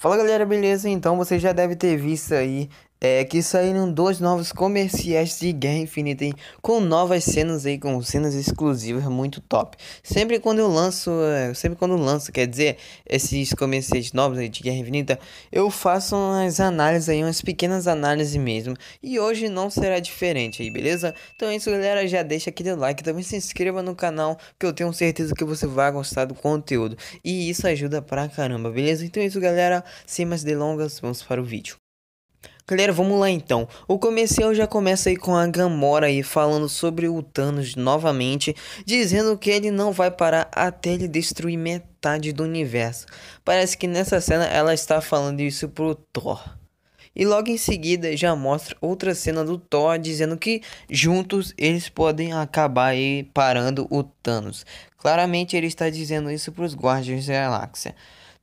Fala galera, beleza? Então você já deve ter visto aí é, que saíram dois novos comerciais de Guerra Infinita hein? com novas cenas aí, com cenas exclusivas muito top. Sempre quando eu lanço, é, sempre quando eu lanço, quer dizer, esses comerciais novos aí de Guerra Infinita, eu faço umas análises aí, umas pequenas análises mesmo. E hoje não será diferente aí, beleza? Então é isso, galera, já deixa aquele like, também se inscreva no canal, que eu tenho certeza que você vai gostar do conteúdo. E isso ajuda pra caramba, beleza? Então é isso, galera, sem mais delongas, vamos para o vídeo. Galera, vamos lá então. O comercial já começa aí com a Gamora aí falando sobre o Thanos novamente, dizendo que ele não vai parar até ele destruir metade do universo. Parece que nessa cena ela está falando isso pro Thor. E logo em seguida já mostra outra cena do Thor dizendo que juntos eles podem acabar aí parando o Thanos. Claramente ele está dizendo isso para os Guardiões da Galáxia.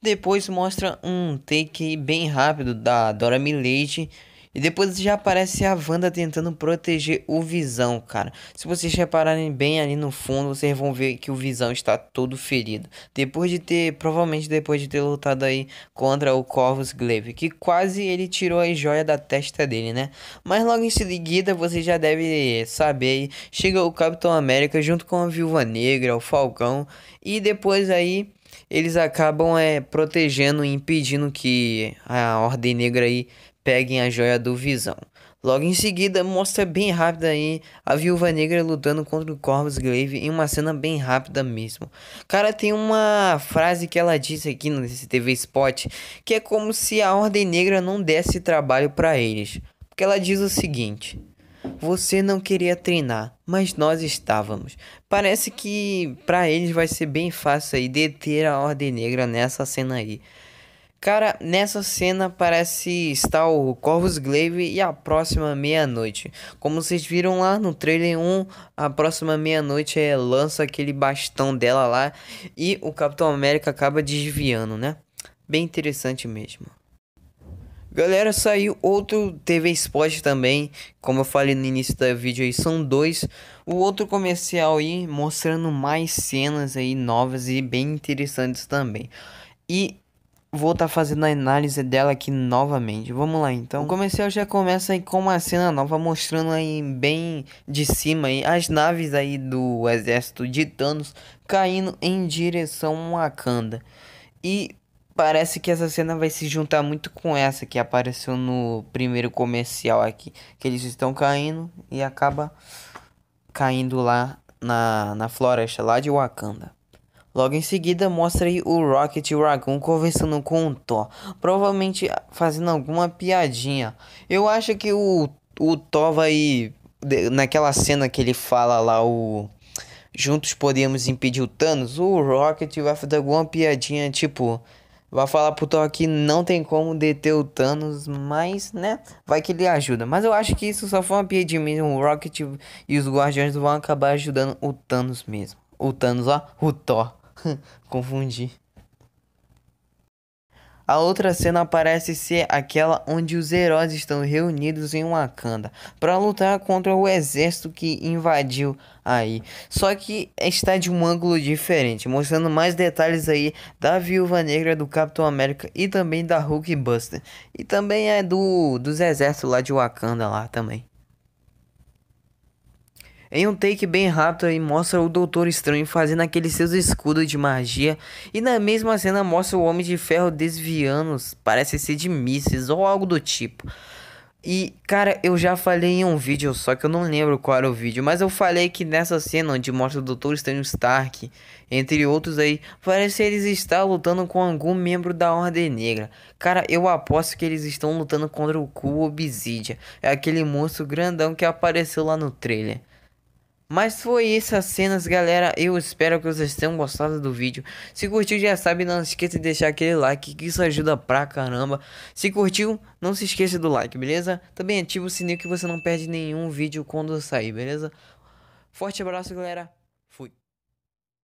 Depois mostra um take bem rápido da Dora Milaje. E depois já aparece a Wanda tentando proteger o Visão, cara. Se vocês repararem bem ali no fundo, vocês vão ver que o Visão está todo ferido. Depois de ter, provavelmente depois de ter lutado aí contra o Corvus Glaive, que quase ele tirou a joia da testa dele, né? Mas logo em seguida, você já deve saber aí, chega o Capitão América junto com a Viúva Negra, o Falcão, e depois aí eles acabam é, protegendo e impedindo que a Ordem Negra aí peguem a joia do Visão. Logo em seguida, mostra bem rápida aí a Viúva Negra lutando contra o Corvus Glaive em uma cena bem rápida mesmo. Cara, tem uma frase que ela disse aqui nesse TV Spot, que é como se a Ordem Negra não desse trabalho para eles. Porque ela diz o seguinte... Você não queria treinar, mas nós estávamos. Parece que para eles vai ser bem fácil aí deter a Ordem Negra nessa cena aí. Cara, nessa cena parece estar o Corvus Glaive e a próxima meia-noite. Como vocês viram lá no trailer 1, a próxima meia-noite é, lança aquele bastão dela lá e o Capitão América acaba desviando, né? Bem interessante mesmo. Galera, saiu outro TV Spot também, como eu falei no início do vídeo aí, são dois. O outro comercial aí, mostrando mais cenas aí novas e bem interessantes também. E vou estar tá fazendo a análise dela aqui novamente. Vamos lá então. O comercial já começa aí com uma cena nova, mostrando aí bem de cima aí, as naves aí do exército de Thanos caindo em direção a Wakanda. E Parece que essa cena vai se juntar muito com essa que apareceu no primeiro comercial aqui. Que eles estão caindo e acaba caindo lá na, na floresta lá de Wakanda. Logo em seguida, mostra o Rocket Raccoon conversando com o Thor, provavelmente fazendo alguma piadinha. Eu acho que o, o Thor vai. Naquela cena que ele fala lá, o. Juntos podemos impedir o Thanos, o Rocket vai fazer alguma piadinha tipo. Vai falar pro Thor que não tem como deter o Thanos, mas, né? Vai que ele ajuda. Mas eu acho que isso só foi uma piadinha mesmo. O Rocket e os Guardiões vão acabar ajudando o Thanos mesmo. O Thanos, ó. O Thor. Confundi. A outra cena parece ser aquela onde os heróis estão reunidos em Wakanda para lutar contra o exército que invadiu aí. Só que está de um ângulo diferente, mostrando mais detalhes aí da Viúva Negra, do Capitão América e também da Hulk Buster. E também é do dos exércitos lá de Wakanda lá também. Em um take bem rápido aí mostra o Doutor Estranho fazendo aqueles seus escudos de magia e na mesma cena mostra o Homem de Ferro desviando, parece ser de mísseis ou algo do tipo. E cara, eu já falei em um vídeo, só que eu não lembro qual era o vídeo, mas eu falei que nessa cena onde mostra o Doutor Estranho Stark, entre outros aí, parece que eles estão lutando com algum membro da Ordem Negra. Cara, eu aposto que eles estão lutando contra o Ku Obsidian, é aquele monstro grandão que apareceu lá no trailer. Mas foi isso as cenas, galera. Eu espero que vocês tenham gostado do vídeo. Se curtiu, já sabe, não esqueça de deixar aquele like, que isso ajuda pra caramba. Se curtiu, não se esqueça do like, beleza? Também ativa o sininho que você não perde nenhum vídeo quando sair, beleza? Forte abraço, galera. Fui.